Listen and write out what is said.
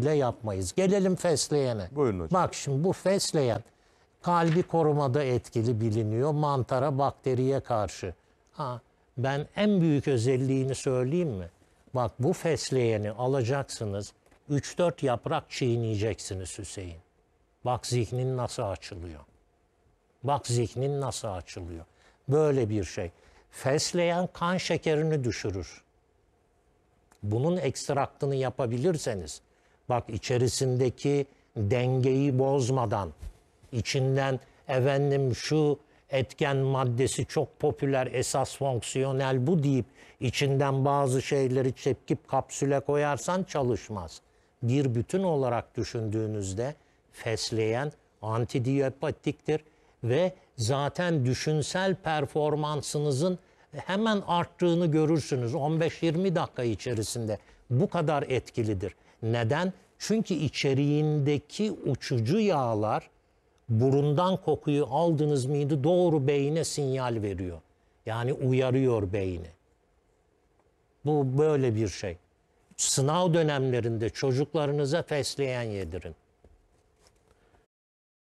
ile yapmayız. Gelelim fesleğene. Buyurun hocam. Bak şimdi bu fesleğen kalbi korumada etkili biliniyor. Mantara, bakteriye karşı. Ha, ben en büyük özelliğini söyleyeyim mi? Bak bu fesleğeni alacaksınız. 3-4 yaprak çiğneyeceksiniz Hüseyin. Bak zihnin nasıl açılıyor. Bak zihnin nasıl açılıyor. Böyle bir şey. Fesleğen kan şekerini düşürür. Bunun ekstraktını yapabilirseniz Bak içerisindeki dengeyi bozmadan içinden efendim şu etken maddesi çok popüler esas fonksiyonel bu deyip içinden bazı şeyleri çekip kapsüle koyarsan çalışmaz. Bir bütün olarak düşündüğünüzde fesleyen antidiyapatiktir ve zaten düşünsel performansınızın hemen arttığını görürsünüz 15-20 dakika içerisinde. Bu kadar etkilidir. Neden? Çünkü içeriğindeki uçucu yağlar burundan kokuyu aldınız mıydı doğru beyine sinyal veriyor. Yani uyarıyor beyni. Bu böyle bir şey. Sınav dönemlerinde çocuklarınıza fesleğen yedirin.